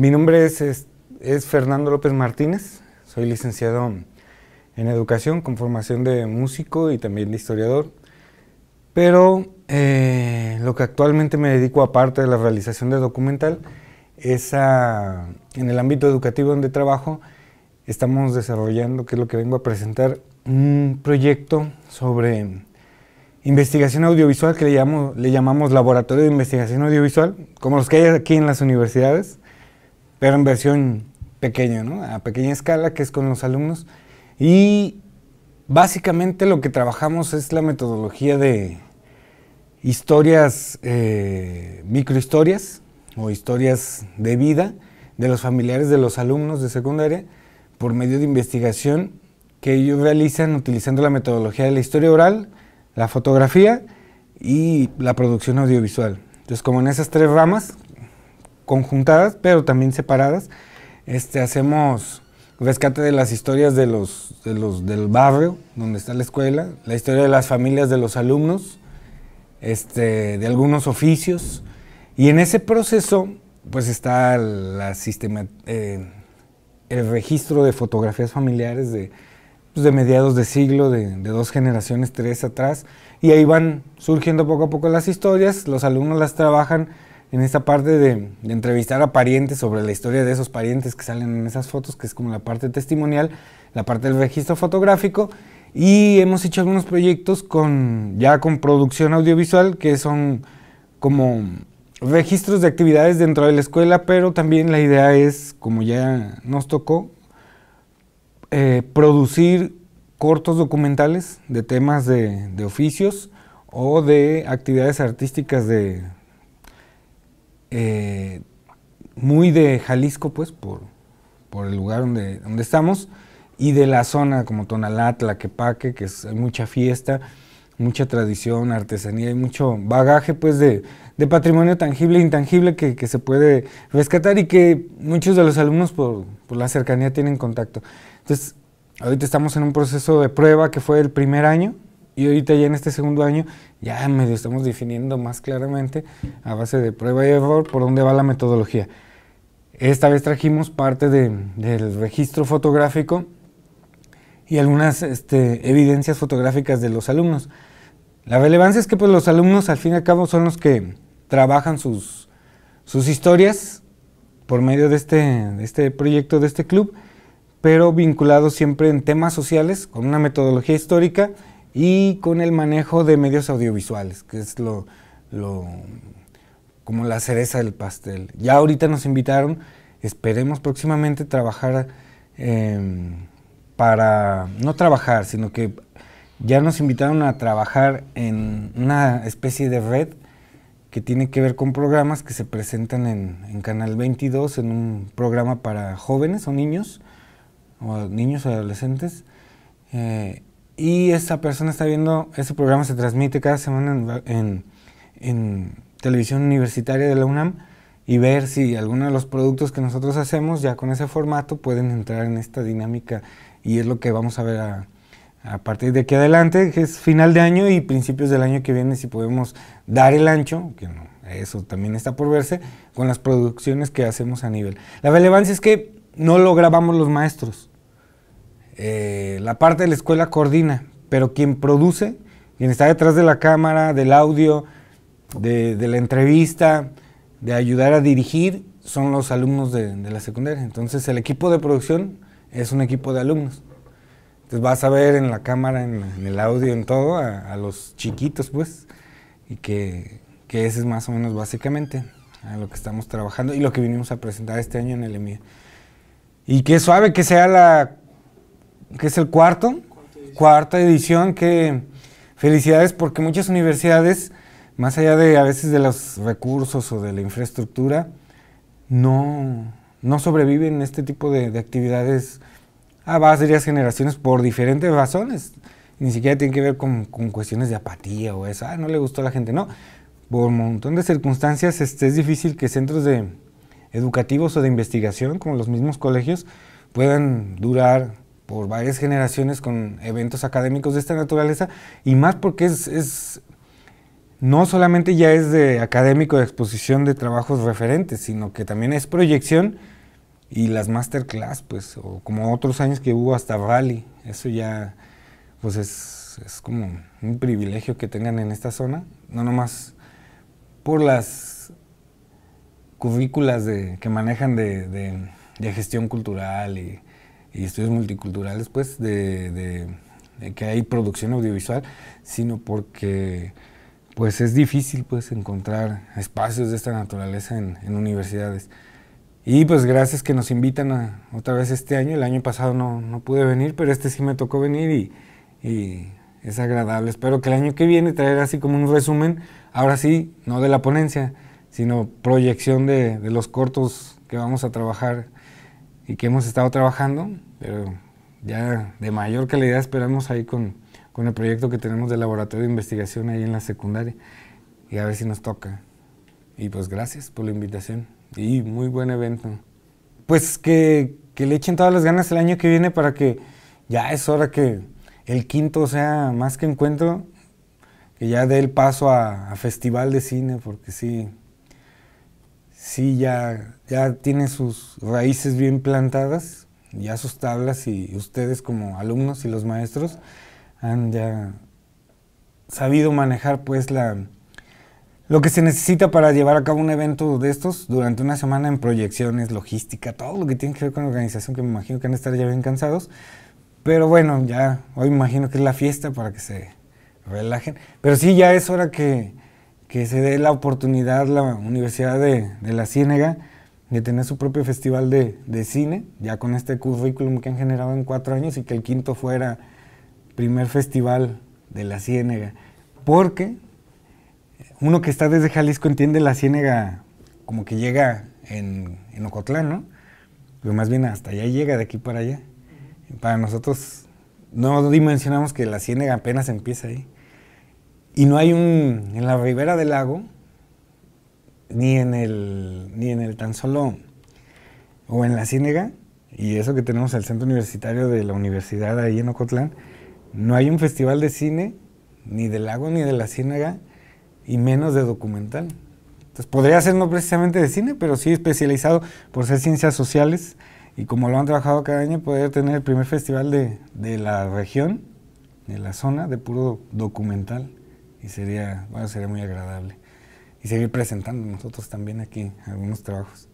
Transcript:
Mi nombre es, es, Fernando López Martínez, soy licenciado en educación con formación de músico y también de historiador, pero eh, lo que actualmente me dedico aparte de la realización de documental es en el ámbito educativo donde trabajo, estamos desarrollando, que es lo que vengo a presentar, un proyecto sobre investigación audiovisual que le llamamos Laboratorio de Investigación Audiovisual, como los que hay aquí en las universidades pero en versión pequeña, ¿no? A pequeña escala, que es con los alumnos. Y básicamente lo que trabajamos es la metodología de historias, eh, microhistorias o historias de vida de los familiares de los alumnos de secundaria por medio de investigación que ellos realizan utilizando la metodología de la historia oral, la fotografía y la producción audiovisual. Entonces, como en esas tres ramas, conjuntadas, pero también separadas. Este, hacemos rescate de las historias de los, de los, del barrio donde está la escuela, la historia de las familias de los alumnos, este, de algunos oficios. Y en ese proceso, pues está la sistema, eh, el registro de fotografías familiares de, pues de mediados de siglo, de, de, dos generaciones, tres atrás. Y ahí van surgiendo poco a poco las historias, los alumnos las trabajan en esta parte de, entrevistar a parientes sobre la historia de esos parientes que salen en esas fotos, que es como la parte testimonial, la parte del registro fotográfico. Y hemos hecho algunos proyectos con, ya con producción audiovisual, que son como registros de actividades dentro de la escuela, pero también la idea es, como ya nos tocó, eh, producir cortos documentales de temas de oficios o de actividades artísticas de, eh, muy de Jalisco, pues, por, por el lugar donde, donde, estamos, y de la zona como Tonalá, quepaque que es, hay mucha fiesta, mucha tradición, artesanía y mucho bagaje, pues, de, de patrimonio tangible e intangible que, que, se puede rescatar y que muchos de los alumnos por, por la cercanía tienen contacto. Entonces, ahorita estamos en un proceso de prueba que fue el primer año, y ahorita ya en este segundo año ya medio estamos definiendo más claramente a base de prueba y error por dónde va la metodología. Esta vez trajimos parte del registro fotográfico y algunas este, evidencias fotográficas de los alumnos. La relevancia es que pues, los alumnos al fin y al cabo son los que trabajan sus, sus historias por medio de este, de este proyecto, de este club, pero vinculados siempre en temas sociales, con una metodología histórica y con el manejo de medios audiovisuales, que es lo, como la cereza del pastel. Ya ahorita nos invitaron, esperemos próximamente trabajar em, para, no trabajar, sino que ya nos invitaron a trabajar en una especie de red que tiene que ver con programas que se presentan en, Canal 22, en un programa para jóvenes o niños, o niños o adolescentes. Eh, y esa persona está viendo, ese programa se transmite cada semana en, televisión universitaria de la UNAM y ver si alguno de los productos que nosotros hacemos ya con ese formato pueden entrar en esta dinámica y es lo que vamos a ver a, partir de aquí adelante, que es final de año y principios del año que viene si podemos dar el ancho, que eso también está por verse, con las producciones que hacemos a nivel. La relevancia es que no lo grabamos los maestros, eh, la parte de la escuela coordina, pero quien produce, quien está detrás de la cámara, del audio, de, la entrevista, de ayudar a dirigir, son los alumnos de, la secundaria. Entonces el equipo de producción es un equipo de alumnos. Entonces vas a ver en la cámara, en, el audio, en todo, a, los chiquitos, pues, y que, ese es más o menos básicamente a lo que estamos trabajando y lo que vinimos a presentar este año en el EMIA. Y que suave que sea la que es el cuarto, cuarta edición, que felicidades porque muchas universidades, más allá de a veces de los recursos o de la infraestructura, no, no sobreviven este tipo de, actividades a varias generaciones por diferentes razones. Ni siquiera tiene que ver con, cuestiones de apatía o eso, ah, no le gustó a la gente, no. Por un montón de circunstancias este, es difícil que centros de educativos o de investigación, como los mismos colegios, puedan durar por varias generaciones con eventos académicos de esta naturaleza y más porque es, no solamente ya es de académico de exposición de trabajos referentes, sino que también es proyección y las masterclass, pues, o como otros años que hubo hasta rally, eso ya, pues es, como un privilegio que tengan en esta zona, no nomás por las currículas de, que manejan de, de, de gestión cultural y y estudios multiculturales, pues, de, que hay producción audiovisual, sino porque pues es difícil pues encontrar espacios de esta naturaleza en, universidades. Y pues gracias que nos invitan otra vez este año. El año pasado no, no pude venir, pero este sí me tocó venir y, es agradable. Espero que el año que viene traer así como un resumen, ahora sí, no de la ponencia, sino proyección de, de los cortos que vamos a trabajar y que hemos estado trabajando, pero ya de mayor calidad esperamos ahí con, con el proyecto que tenemos del laboratorio de investigación ahí en la secundaria y a ver si nos toca. Y pues gracias por la invitación y muy buen evento. Pues que, que le echen todas las ganas el año que viene para que ya es hora que el quinto sea más que encuentro, que ya dé el paso a, a festival de cine, porque sí, sí ya, ya tiene sus raíces bien plantadas, ya sus tablas y ustedes como alumnos y los maestros han ya sabido manejar pues la, lo que se necesita para llevar a cabo un evento de estos durante una semana en proyecciones, logística, todo lo que tiene que ver con organización, que me imagino que han de estar ya bien cansados. Pero bueno, ya hoy me imagino que es la fiesta para que se relajen. Pero sí, ya es hora que que se dé la oportunidad la Universidad de, La Ciénega de tener su propio festival de, cine, ya con este currículum que han generado en cuatro años y que el quinto fuera primer festival de La Ciénega. Porque uno que está desde Jalisco entiende La Ciénega como que llega en, en Ocotlán, ¿no? Pero más bien hasta allá llega, de aquí para allá. Para nosotros no dimensionamos que La Ciénega apenas empieza ahí. Y no hay un, en la ribera del lago, ni en el, ni en el tan solo, o en la Ciénega, y eso que tenemos el centro universitario de la universidad ahí en Ocotlán, no hay un festival de cine, ni del lago, ni de la Ciénega, y menos de documental. Entonces podría ser no precisamente de cine, pero sí especializado por ser ciencias sociales, y como lo han trabajado cada año, poder tener el primer festival de, de la región, de la zona, de puro documental y sería, bueno, sería muy agradable. Y seguir presentando nosotros también aquí algunos trabajos.